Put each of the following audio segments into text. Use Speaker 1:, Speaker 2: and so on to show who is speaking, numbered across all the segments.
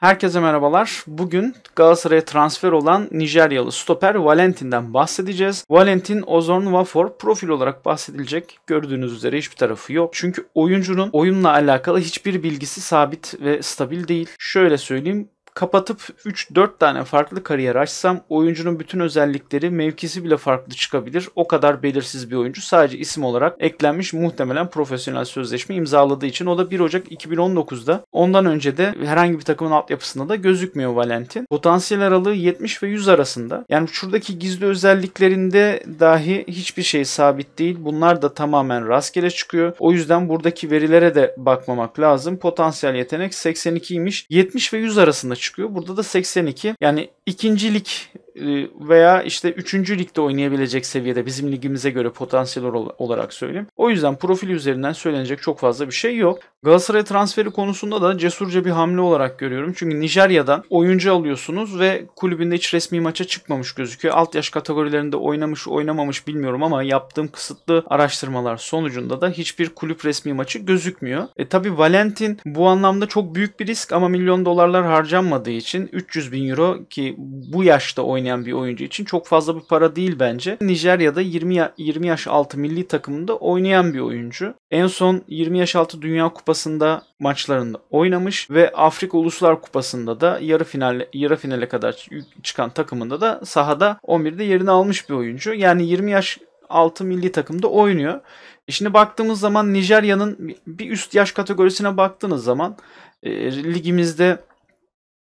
Speaker 1: Herkese merhabalar. Bugün Galatasaray'a transfer olan Nijeryalı stoper Valentin'den bahsedeceğiz. Valentin Ozorn Vafor profil olarak bahsedilecek. Gördüğünüz üzere hiçbir tarafı yok. Çünkü oyuncunun oyunla alakalı hiçbir bilgisi sabit ve stabil değil. Şöyle söyleyeyim kapatıp 3-4 tane farklı kariyer açsam oyuncunun bütün özellikleri mevkisi bile farklı çıkabilir. O kadar belirsiz bir oyuncu sadece isim olarak eklenmiş muhtemelen profesyonel sözleşme imzaladığı için o da 1 Ocak 2019'da. Ondan önce de herhangi bir takımın altyapısında da gözükmüyor Valentin. Potansiyel aralığı 70 ve 100 arasında. Yani şuradaki gizli özelliklerinde dahi hiçbir şey sabit değil. Bunlar da tamamen rastgele çıkıyor. O yüzden buradaki verilere de bakmamak lazım. Potansiyel yetenek 82'ymiş. 70 ve 100 arasında çıkıyor çıkıyor. Burada da 82. Yani ikincilik e, veya işte 3. ligde oynayabilecek seviyede bizim ligimize göre potansiyel olarak söyleyeyim. O yüzden profil üzerinden söylenecek çok fazla bir şey yok. Galatasaray transferi konusunda da cesurca bir hamle olarak görüyorum. Çünkü Nijerya'dan oyuncu alıyorsunuz ve kulübünde hiç resmi maça çıkmamış gözüküyor. Alt yaş kategorilerinde oynamış oynamamış bilmiyorum ama yaptığım kısıtlı araştırmalar sonucunda da hiçbir kulüp resmi maçı gözükmüyor. E tabi Valentin bu anlamda çok büyük bir risk ama milyon dolarlar harcanmadığı için 300 bin euro ki bu yaşta oynayan oynayan bir oyuncu için çok fazla bir para değil bence. Nijerya'da 20, ya 20 yaş altı milli takımında oynayan bir oyuncu. En son 20 yaş altı Dünya Kupası'nda maçlarında oynamış ve Afrika Uluslar Kupası'nda da yarı finale yarı finale kadar çıkan takımında da sahada 11'de yerini almış bir oyuncu. Yani 20 yaş altı milli takımda oynuyor. E şimdi baktığımız zaman Nijerya'nın bir üst yaş kategorisine baktığınız zaman e, ligimizde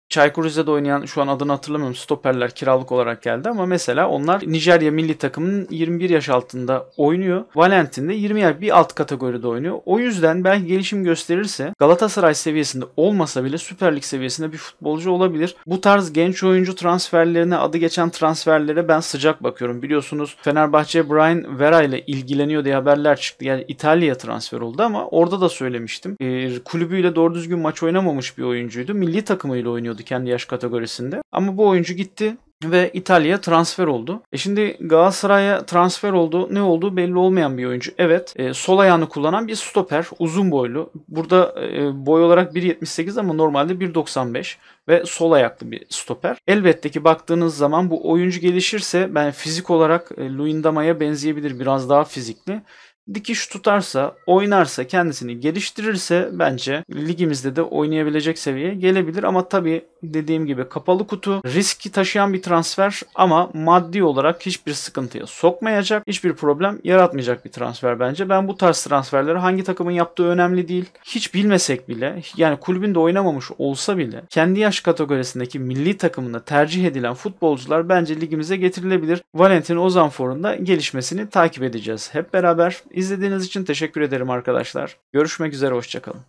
Speaker 1: Çaykur Rize'de oynayan şu an adını hatırlamıyorum stoperler kiralık olarak geldi ama mesela onlar Nijerya milli takımının 21 yaş altında oynuyor. Valentin de 20 yaş bir alt kategoride oynuyor. O yüzden belki gelişim gösterirse Galatasaray seviyesinde olmasa bile Süper Lig seviyesinde bir futbolcu olabilir. Bu tarz genç oyuncu transferlerine adı geçen transferlere ben sıcak bakıyorum. Biliyorsunuz Fenerbahçe Brian Vera ile ilgileniyor diye haberler çıktı. Yani İtalya transfer oldu ama orada da söylemiştim. E, kulübüyle doğru düzgün maç oynamamış bir oyuncuydu. Milli takımıyla oynuyor oynuyordu kendi yaş kategorisinde. Ama bu oyuncu gitti ve İtalya'ya transfer oldu. E şimdi Galatasaray'a transfer oldu. Ne oldu belli olmayan bir oyuncu. Evet e, sol ayağını kullanan bir stoper. Uzun boylu. Burada e, boy olarak 1.78 ama normalde 1.95 ve sol ayaklı bir stoper. Elbette ki baktığınız zaman bu oyuncu gelişirse ben fizik olarak e, Luyendama'ya benzeyebilir. Biraz daha fizikli dikiş tutarsa, oynarsa, kendisini geliştirirse bence ligimizde de oynayabilecek seviyeye gelebilir. Ama tabii dediğim gibi kapalı kutu, riski taşıyan bir transfer ama maddi olarak hiçbir sıkıntıya sokmayacak, hiçbir problem yaratmayacak bir transfer bence. Ben bu tarz transferleri hangi takımın yaptığı önemli değil. Hiç bilmesek bile yani kulübünde oynamamış olsa bile kendi yaş kategorisindeki milli takımında tercih edilen futbolcular bence ligimize getirilebilir. Valentin Ozanfor'un da gelişmesini takip edeceğiz hep beraber. İzlediğiniz için teşekkür ederim arkadaşlar. Görüşmek üzere, hoşçakalın.